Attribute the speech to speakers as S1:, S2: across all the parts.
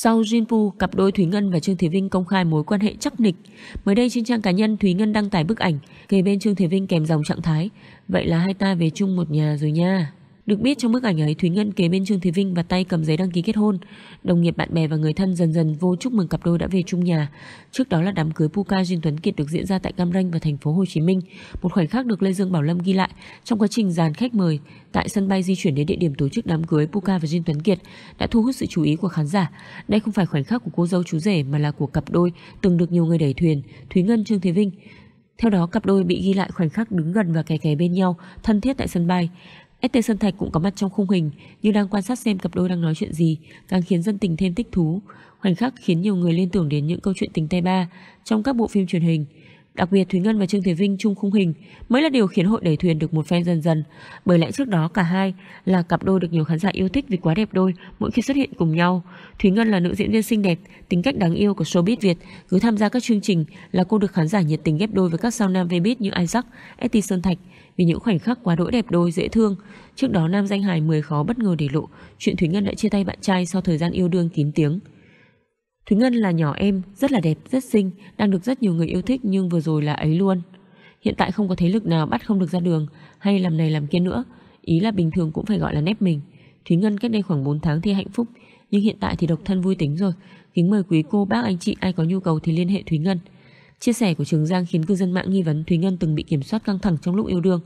S1: Sau Jinpu, cặp đôi Thúy Ngân và Trương Thế Vinh công khai mối quan hệ chắc nịch. Mới đây trên trang cá nhân Thúy Ngân đăng tải bức ảnh kề bên Trương Thế Vinh kèm dòng trạng thái. Vậy là hai ta về chung một nhà rồi nha. Được biết trong bức ảnh ấy Thúy Ngân kế bên Trương Thế Vinh và tay cầm giấy đăng ký kết hôn. Đồng nghiệp bạn bè và người thân dần dần vô chúc mừng cặp đôi đã về chung nhà. Trước đó là đám cưới Puka Duyên Tuấn Kiệt được diễn ra tại Cam Ranh và thành phố Hồ Chí Minh. Một khoảnh khắc được Lê Dương Bảo Lâm ghi lại trong quá trình dàn khách mời tại sân bay di chuyển đến địa điểm tổ chức đám cưới Puka và Duyên Tuấn Kiệt đã thu hút sự chú ý của khán giả. Đây không phải khoảnh khắc của cô dâu chú rể mà là của cặp đôi từng được nhiều người đẩy thuyền, Thúy Ngân Trương Thế Vinh. Theo đó, cặp đôi bị ghi lại khoảnh khắc đứng gần và kè kè bên nhau, thân thiết tại sân bay. ST Sơn Thạch cũng có mặt trong khung hình như đang quan sát xem cặp đôi đang nói chuyện gì, càng khiến dân tình thêm thích thú. Khoảnh khắc khiến nhiều người liên tưởng đến những câu chuyện tình tay ba trong các bộ phim truyền hình. Đặc biệt Thúy Ngân và Trương Thế Vinh chung khung hình mới là điều khiến hội đẩy thuyền được một phen dần dần. Bởi lẽ trước đó cả hai là cặp đôi được nhiều khán giả yêu thích vì quá đẹp đôi mỗi khi xuất hiện cùng nhau. Thúy Ngân là nữ diễn viên xinh đẹp, tính cách đáng yêu của showbiz Việt. Cứ tham gia các chương trình là cô được khán giả nhiệt tình ghép đôi với các sao nam về biết như Isaac, Etty Sơn Thạch, vì những khoảnh khắc quá đỗi đẹp đôi dễ thương. Trước đó nam danh hài 10 khó bất ngờ để lộ chuyện Thúy Ngân đã chia tay bạn trai sau thời gian yêu đương kín tiếng. Thúy Ngân là nhỏ em, rất là đẹp, rất xinh, đang được rất nhiều người yêu thích nhưng vừa rồi là ấy luôn. Hiện tại không có thế lực nào bắt không được ra đường hay làm này làm kia nữa, ý là bình thường cũng phải gọi là nép mình. Thúy Ngân cách đây khoảng 4 tháng thì hạnh phúc, nhưng hiện tại thì độc thân vui tính rồi. Kính mời quý cô, bác, anh chị ai có nhu cầu thì liên hệ Thúy Ngân Chia sẻ của Trường Giang khiến cư dân mạng nghi vấn Thúy Ngân từng bị kiểm soát căng thẳng trong lúc yêu đương.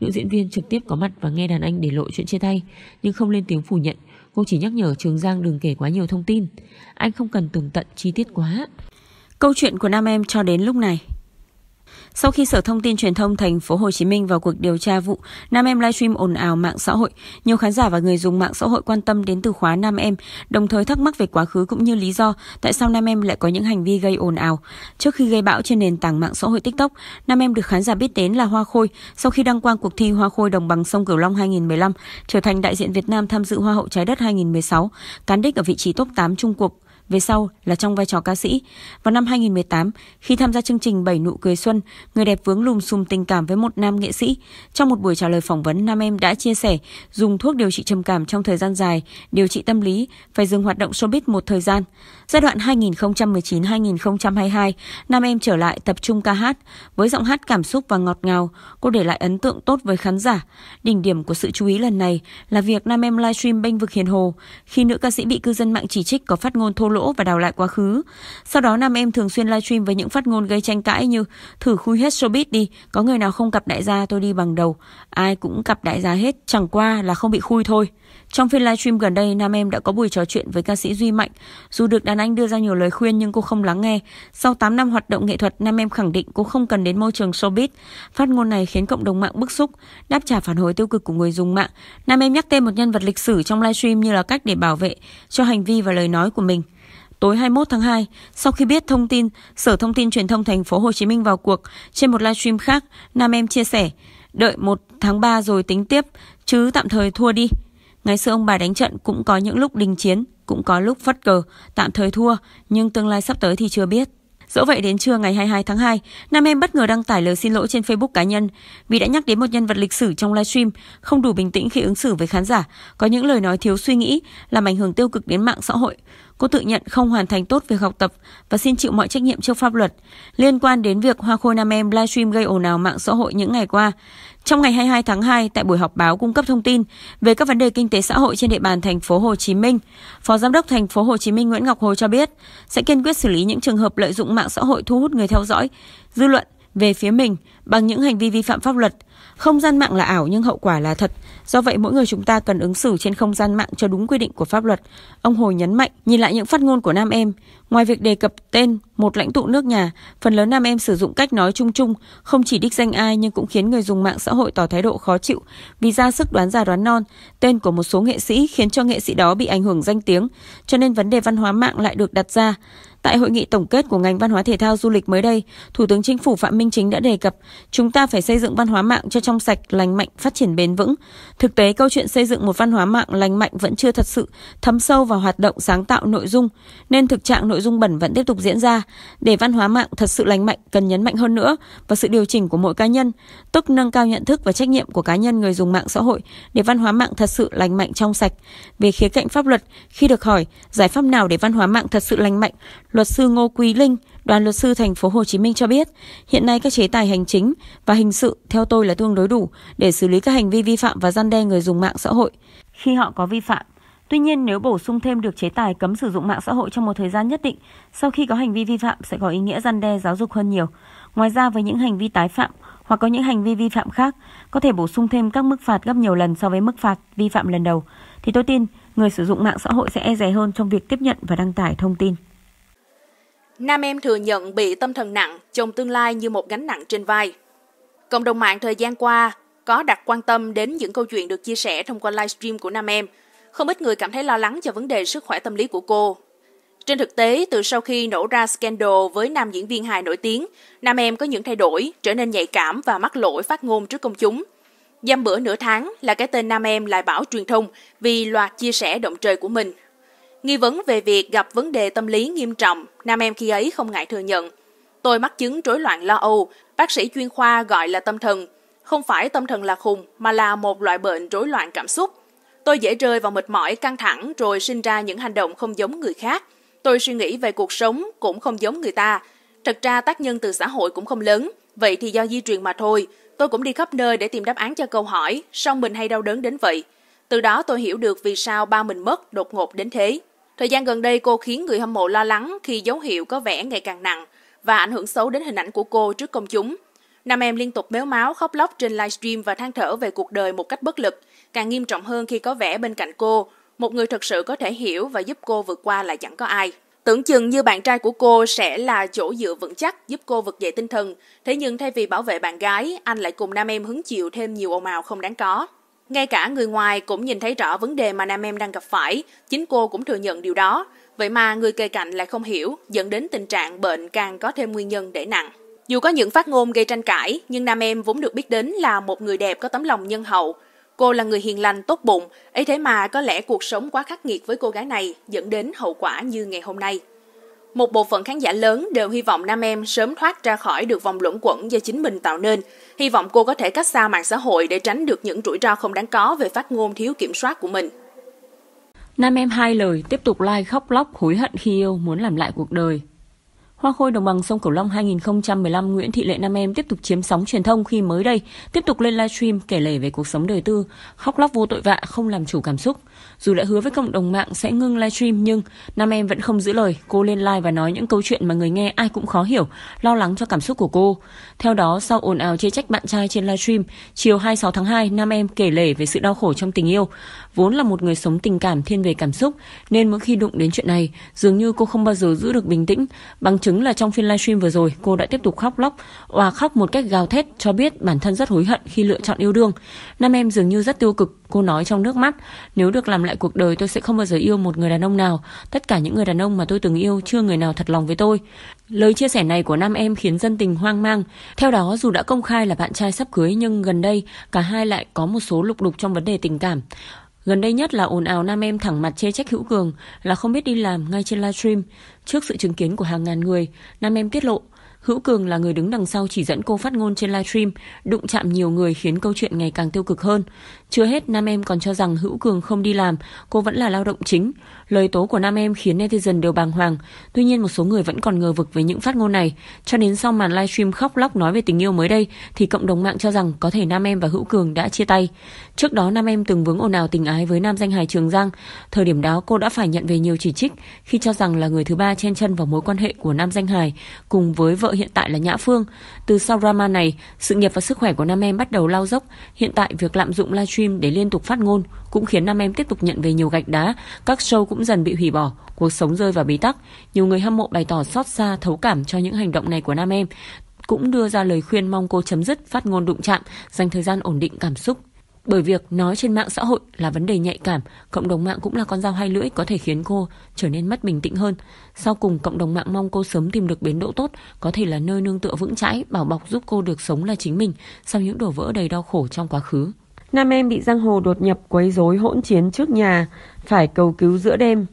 S1: Nữ diễn viên trực tiếp có mặt và nghe đàn anh để lộ chuyện chia tay, nhưng không lên tiếng phủ nhận. Cô chỉ nhắc nhở Trường Giang đừng kể quá nhiều thông tin. Anh không cần tường tận chi tiết quá. Câu chuyện của nam em cho đến lúc này sau khi Sở Thông tin Truyền thông Thành phố Hồ Chí Minh vào cuộc điều tra vụ nam em livestream ồn ào mạng xã hội, nhiều khán giả và người dùng mạng xã hội quan tâm đến từ khóa nam em, đồng thời thắc mắc về quá khứ cũng như lý do tại sao nam em lại có những hành vi gây ồn ào. Trước khi gây bão trên nền tảng mạng xã hội TikTok, nam em được khán giả biết đến là Hoa Khôi sau khi đăng quang cuộc thi Hoa Khôi đồng bằng sông Cửu Long 2015, trở thành đại diện Việt Nam tham dự Hoa hậu trái đất 2016, cán đích ở vị trí top 8 chung cuộc về sau là trong vai trò ca sĩ. Vào năm 2018, khi tham gia chương trình Bảy nụ cười xuân, người đẹp vướng lùm xùm tình cảm với một nam nghệ sĩ. Trong một buổi trả lời phỏng vấn, nam em đã chia sẻ dùng thuốc điều trị trầm cảm trong thời gian dài, điều trị tâm lý, phải dừng hoạt động showbiz một thời gian. Giai đoạn 2019-2022, nam em trở lại tập trung ca hát với giọng hát cảm xúc và ngọt ngào, cô để lại ấn tượng tốt với khán giả. Đỉnh điểm của sự chú ý lần này là việc nam em livestream bênh vực hiền hồ khi nữ ca sĩ bị cư dân mạng chỉ trích có phát ngôn thô lỗ lỗ và đào lại quá khứ. Sau đó nam em thường xuyên livestream với những phát ngôn gây tranh cãi như thử khui hết showbiz đi, có người nào không cặp đại gia tôi đi bằng đầu. Ai cũng cặp đại gia hết, chẳng qua là không bị khui thôi. Trong phiên livestream gần đây, nam em đã có buổi trò chuyện với ca sĩ Duy Mạnh. Dù được đàn anh đưa ra nhiều lời khuyên nhưng cô không lắng nghe. Sau 8 năm hoạt động nghệ thuật, nam em khẳng định cô không cần đến môi trường showbiz. Phát ngôn này khiến cộng đồng mạng bức xúc, đáp trả phản hồi tiêu cực của người dùng mạng. Nam em nhắc tên một nhân vật lịch sử trong livestream như là cách để bảo vệ cho hành vi và lời nói của mình. Tối 21 tháng 2, sau khi biết thông tin, Sở Thông tin Truyền thông thành phố Hồ Chí Minh vào cuộc, trên một livestream khác, Nam Em chia sẻ, đợi 1 tháng 3 rồi tính tiếp, chứ tạm thời thua đi. Ngày xưa ông bà đánh trận cũng có những lúc đình chiến, cũng có lúc phất cờ, tạm thời thua, nhưng tương lai sắp tới thì chưa biết. Dẫu vậy đến trưa ngày 22 tháng 2, nam em bất ngờ đăng tải lời xin lỗi trên Facebook cá nhân vì đã nhắc đến một nhân vật lịch sử trong livestream, không đủ bình tĩnh khi ứng xử với khán giả, có những lời nói thiếu suy nghĩ, làm ảnh hưởng tiêu cực đến mạng xã hội. Cô tự nhận không hoàn thành tốt việc học tập và xin chịu mọi trách nhiệm trước pháp luật liên quan đến việc Hoa Khôi Nam Em livestream gây ồn ào mạng xã hội những ngày qua. Trong ngày 22 tháng 2 tại buổi họp báo cung cấp thông tin về các vấn đề kinh tế xã hội trên địa bàn thành phố Hồ Chí Minh, Phó Giám đốc thành phố Hồ Chí Minh Nguyễn Ngọc Hồ cho biết sẽ kiên quyết xử lý những trường hợp lợi dụng mạng xã hội thu hút người theo dõi, dư luận về phía mình bằng những hành vi vi phạm pháp luật. Không gian mạng là ảo nhưng hậu quả là thật. Do vậy mỗi người chúng ta cần ứng xử trên không gian mạng cho đúng quy định của pháp luật. Ông Hồi nhấn mạnh, nhìn lại những phát ngôn của nam em, ngoài việc đề cập tên một lãnh tụ nước nhà, phần lớn nam em sử dụng cách nói chung chung, không chỉ đích danh ai nhưng cũng khiến người dùng mạng xã hội tỏ thái độ khó chịu vì ra sức đoán già đoán non tên của một số nghệ sĩ khiến cho nghệ sĩ đó bị ảnh hưởng danh tiếng, cho nên vấn đề văn hóa mạng lại được đặt ra. Tại hội nghị tổng kết của ngành văn hóa thể thao du lịch mới đây, Thủ tướng Chính phủ Phạm Minh Chính đã đề cập chúng ta phải xây dựng văn hóa mạng cho trong sạch, lành mạnh, phát triển bền vững. Thực tế, câu chuyện xây dựng một văn hóa mạng lành mạnh vẫn chưa thật sự thấm sâu vào hoạt động sáng tạo nội dung, nên thực trạng nội dung bẩn vẫn tiếp tục diễn ra. Để văn hóa mạng thật sự lành mạnh cần nhấn mạnh hơn nữa và sự điều chỉnh của mỗi cá nhân, tức nâng cao nhận thức và trách nhiệm của cá nhân người dùng mạng xã hội để văn hóa mạng thật sự lành mạnh trong sạch. Về khía cạnh pháp luật, khi được hỏi giải pháp nào để văn hóa mạng thật sự lành mạnh, Luật sư Ngô Quý Linh, đoàn luật sư thành phố Hồ Chí Minh cho biết, hiện nay các chế tài hành chính và hình sự theo tôi là tương đối đủ để xử lý các hành vi vi phạm và gian đe người dùng mạng xã hội khi họ có vi phạm. Tuy nhiên, nếu bổ sung thêm được chế tài cấm sử dụng mạng xã hội trong một thời gian nhất định, sau khi có hành vi vi phạm sẽ có ý nghĩa gian đe giáo dục hơn nhiều. Ngoài ra, với những hành vi tái phạm hoặc có những hành vi vi phạm khác, có thể bổ sung thêm các mức phạt gấp nhiều lần so với mức phạt vi phạm lần đầu, thì tôi tin người sử dụng mạng xã hội sẽ e dè hơn trong việc tiếp nhận và đăng tải thông tin.
S2: Nam em thừa nhận bị tâm thần nặng, chồng tương lai như một gánh nặng trên vai. Cộng đồng mạng thời gian qua có đặt quan tâm đến những câu chuyện được chia sẻ thông qua livestream của Nam em. Không ít người cảm thấy lo lắng cho vấn đề sức khỏe tâm lý của cô. Trên thực tế, từ sau khi nổ ra scandal với nam diễn viên hài nổi tiếng, Nam em có những thay đổi, trở nên nhạy cảm và mắc lỗi phát ngôn trước công chúng. Dăm bữa nửa tháng là cái tên Nam em lại bảo truyền thông vì loạt chia sẻ động trời của mình Nghi vấn về việc gặp vấn đề tâm lý nghiêm trọng, nam em khi ấy không ngại thừa nhận. Tôi mắc chứng rối loạn lo âu, bác sĩ chuyên khoa gọi là tâm thần. Không phải tâm thần là khùng, mà là một loại bệnh rối loạn cảm xúc. Tôi dễ rơi vào mệt mỏi, căng thẳng rồi sinh ra những hành động không giống người khác. Tôi suy nghĩ về cuộc sống cũng không giống người ta. Thật ra tác nhân từ xã hội cũng không lớn, vậy thì do di truyền mà thôi. Tôi cũng đi khắp nơi để tìm đáp án cho câu hỏi, sao mình hay đau đớn đến vậy. Từ đó tôi hiểu được vì sao ba mình mất đột ngột đến thế. Thời gian gần đây cô khiến người hâm mộ lo lắng khi dấu hiệu có vẻ ngày càng nặng và ảnh hưởng xấu đến hình ảnh của cô trước công chúng. Nam em liên tục méo máu khóc lóc trên livestream và than thở về cuộc đời một cách bất lực, càng nghiêm trọng hơn khi có vẻ bên cạnh cô, một người thật sự có thể hiểu và giúp cô vượt qua là chẳng có ai. Tưởng chừng như bạn trai của cô sẽ là chỗ dựa vững chắc giúp cô vực dậy tinh thần, thế nhưng thay vì bảo vệ bạn gái, anh lại cùng nam em hứng chịu thêm nhiều ồn ào không đáng có. Ngay cả người ngoài cũng nhìn thấy rõ vấn đề mà nam em đang gặp phải, chính cô cũng thừa nhận điều đó. Vậy mà người kề cạnh lại không hiểu, dẫn đến tình trạng bệnh càng có thêm nguyên nhân để nặng. Dù có những phát ngôn gây tranh cãi, nhưng nam em vốn được biết đến là một người đẹp có tấm lòng nhân hậu. Cô là người hiền lành, tốt bụng, ấy thế mà có lẽ cuộc sống quá khắc nghiệt với cô gái này dẫn đến hậu quả như ngày hôm nay. Một bộ phận khán giả lớn đều hy vọng nam em sớm thoát ra khỏi được vòng luẩn quẩn do chính mình tạo nên. Hy vọng cô có thể cách xa mạng xã hội để tránh được những rủi ro không đáng có về phát ngôn thiếu kiểm soát của mình.
S1: Nam em hai lời tiếp tục like khóc lóc hối hận khi yêu muốn làm lại cuộc đời. Hoa Khôi Đồng bằng sông Cửu Long 2015 Nguyễn Thị Lệ Nam Em tiếp tục chiếm sóng truyền thông khi mới đây tiếp tục lên livestream kể lể về cuộc sống đời tư, khóc lóc vô tội vạ không làm chủ cảm xúc. Dù đã hứa với cộng đồng mạng sẽ ngưng livestream nhưng Nam Em vẫn không giữ lời, cô lên live và nói những câu chuyện mà người nghe ai cũng khó hiểu, lo lắng cho cảm xúc của cô. Theo đó, sau ồn ào chê trách bạn trai trên livestream, chiều 26 tháng 2, Nam Em kể lể về sự đau khổ trong tình yêu. Vốn là một người sống tình cảm thiên về cảm xúc nên mỗi khi đụng đến chuyện này, dường như cô không bao giờ giữ được bình tĩnh, bằng chứng chứng là trong phiên livestream vừa rồi, cô đã tiếp tục khóc lóc, và khóc một cách gào thét cho biết bản thân rất hối hận khi lựa chọn yêu đương. Nam em dường như rất tiêu cực, cô nói trong nước mắt, nếu được làm lại cuộc đời tôi sẽ không bao giờ yêu một người đàn ông nào, tất cả những người đàn ông mà tôi từng yêu chưa người nào thật lòng với tôi. Lời chia sẻ này của nam em khiến dân tình hoang mang. Theo đó, dù đã công khai là bạn trai sắp cưới nhưng gần đây cả hai lại có một số lục đục trong vấn đề tình cảm. Gần đây nhất là ồn ào nam em thẳng mặt chê trách Hữu Cường là không biết đi làm ngay trên livestream. Trước sự chứng kiến của hàng ngàn người, nam em tiết lộ Hữu Cường là người đứng đằng sau chỉ dẫn cô phát ngôn trên livestream, đụng chạm nhiều người khiến câu chuyện ngày càng tiêu cực hơn. Chưa hết, nam em còn cho rằng Hữu Cường không đi làm, cô vẫn là lao động chính. Lời tố của nam em khiến netizen đều bàng hoàng. Tuy nhiên một số người vẫn còn ngờ vực với những phát ngôn này. Cho đến sau màn livestream khóc lóc nói về tình yêu mới đây thì cộng đồng mạng cho rằng có thể nam em và Hữu Cường đã chia tay. Trước đó nam em từng vướng ồn ào tình ái với nam danh hài Trường Giang. Thời điểm đó cô đã phải nhận về nhiều chỉ trích khi cho rằng là người thứ ba chen chân vào mối quan hệ của nam danh hài cùng với vợ hiện tại là Nhã Phương. Từ sau drama này, sự nghiệp và sức khỏe của nam em bắt đầu lao dốc. Hiện tại việc lạm dụng livestream để liên tục phát ngôn cũng khiến nam em tiếp tục nhận về nhiều gạch đá. Các show cũng cũng dần bị hủy bỏ, cuộc sống rơi vào bí tắc. Nhiều người hâm mộ bày tỏ xót xa thấu cảm cho những hành động này của nam em, cũng đưa ra lời khuyên mong cô chấm dứt phát ngôn đụng chạm, dành thời gian ổn định cảm xúc. Bởi việc nói trên mạng xã hội là vấn đề nhạy cảm, cộng đồng mạng cũng là con dao hai lưỡi có thể khiến cô trở nên mất bình tĩnh hơn. Sau cùng, cộng đồng mạng mong cô sớm tìm được bến đỗ tốt, có thể là nơi nương tựa vững chãi, bảo bọc giúp cô được sống là chính mình sau những đổ vỡ đầy đau khổ trong quá khứ. Nam em bị giang hồ đột nhập quấy rối hỗn chiến trước nhà, phải cầu cứu giữa đêm.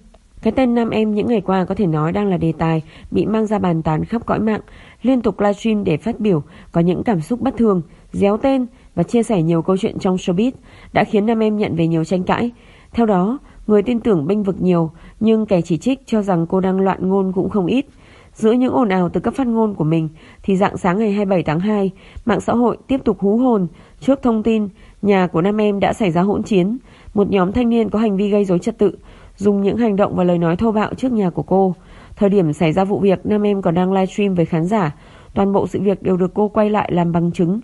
S1: Cái tên nam em những ngày qua có thể nói đang là đề tài bị mang ra bàn tán khắp cõi mạng, liên tục livestream để phát biểu có những cảm xúc bất thường, déo tên và chia sẻ nhiều câu chuyện trong showbiz đã khiến nam em nhận về nhiều tranh cãi. Theo đó, người tin tưởng bênh vực nhiều nhưng kẻ chỉ trích cho rằng cô đang loạn ngôn cũng không ít. Giữa những ồn ào từ các phát ngôn của mình thì dạng sáng ngày 27 tháng 2, mạng xã hội tiếp tục hú hồn trước thông tin Nhà của nam em đã xảy ra hỗn chiến, một nhóm thanh niên có hành vi gây rối trật tự, dùng những hành động và lời nói thô bạo trước nhà của cô. Thời điểm xảy ra vụ việc, nam em còn đang livestream với khán giả, toàn bộ sự việc đều được cô quay lại làm bằng chứng.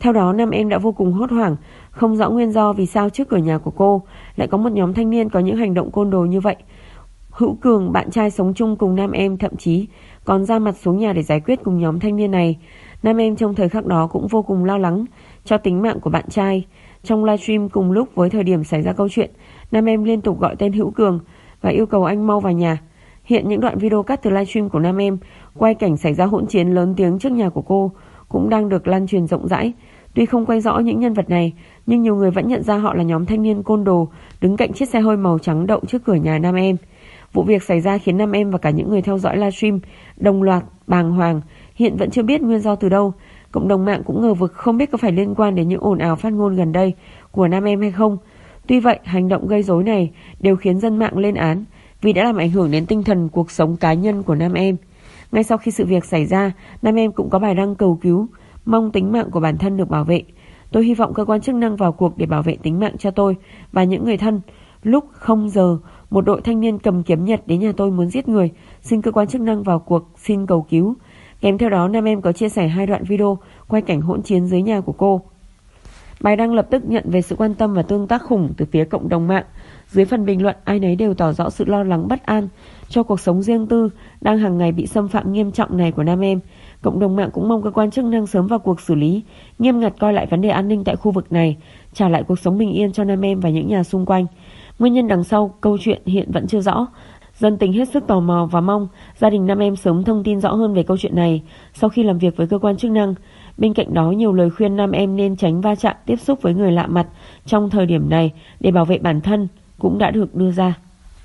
S1: Theo đó, nam em đã vô cùng hốt hoảng, không rõ nguyên do vì sao trước cửa nhà của cô lại có một nhóm thanh niên có những hành động côn đồ như vậy. Hữu Cường, bạn trai sống chung cùng nam em thậm chí còn ra mặt xuống nhà để giải quyết cùng nhóm thanh niên này. Nam em trong thời khắc đó cũng vô cùng lo lắng, cho tính mạng của bạn trai. Trong livestream cùng lúc với thời điểm xảy ra câu chuyện, nam em liên tục gọi tên Hữu Cường và yêu cầu anh mau vào nhà. Hiện những đoạn video cắt từ livestream của nam em quay cảnh xảy ra hỗn chiến lớn tiếng trước nhà của cô cũng đang được lan truyền rộng rãi. Tuy không quay rõ những nhân vật này, nhưng nhiều người vẫn nhận ra họ là nhóm thanh niên côn đồ đứng cạnh chiếc xe hơi màu trắng đậu trước cửa nhà nam em. Vụ việc xảy ra khiến nam em và cả những người theo dõi livestream đồng loạt bàng hoàng, hiện vẫn chưa biết nguyên do từ đâu, Cộng đồng mạng cũng ngờ vực không biết có phải liên quan đến những ồn ào phát ngôn gần đây của nam em hay không. Tuy vậy, hành động gây rối này đều khiến dân mạng lên án vì đã làm ảnh hưởng đến tinh thần cuộc sống cá nhân của nam em. Ngay sau khi sự việc xảy ra, nam em cũng có bài đăng cầu cứu, mong tính mạng của bản thân được bảo vệ. Tôi hy vọng cơ quan chức năng vào cuộc để bảo vệ tính mạng cho tôi và những người thân. Lúc 0 giờ, một đội thanh niên cầm kiếm Nhật đến nhà tôi muốn giết người, xin cơ quan chức năng vào cuộc, xin cầu cứu. Kèm theo đó nam em có chia sẻ hai đoạn video quay cảnh hỗn chiến dưới nhà của cô. Bài đăng lập tức nhận về sự quan tâm và tương tác khủng từ phía cộng đồng mạng. Dưới phần bình luận, ai nấy đều tỏ rõ sự lo lắng bất an cho cuộc sống riêng tư đang hàng ngày bị xâm phạm nghiêm trọng này của nam em. Cộng đồng mạng cũng mong cơ quan chức năng sớm vào cuộc xử lý, nghiêm ngặt coi lại vấn đề an ninh tại khu vực này, trả lại cuộc sống bình yên cho nam em và những nhà xung quanh. Nguyên nhân đằng sau câu chuyện hiện vẫn chưa rõ, Dân tình hết sức tò mò và mong gia đình nam em sớm thông tin rõ hơn về câu chuyện này sau khi làm việc với cơ quan chức năng. Bên cạnh đó, nhiều lời khuyên nam em nên tránh va chạm tiếp xúc với người lạ mặt trong thời điểm này để bảo vệ bản thân cũng đã được đưa ra.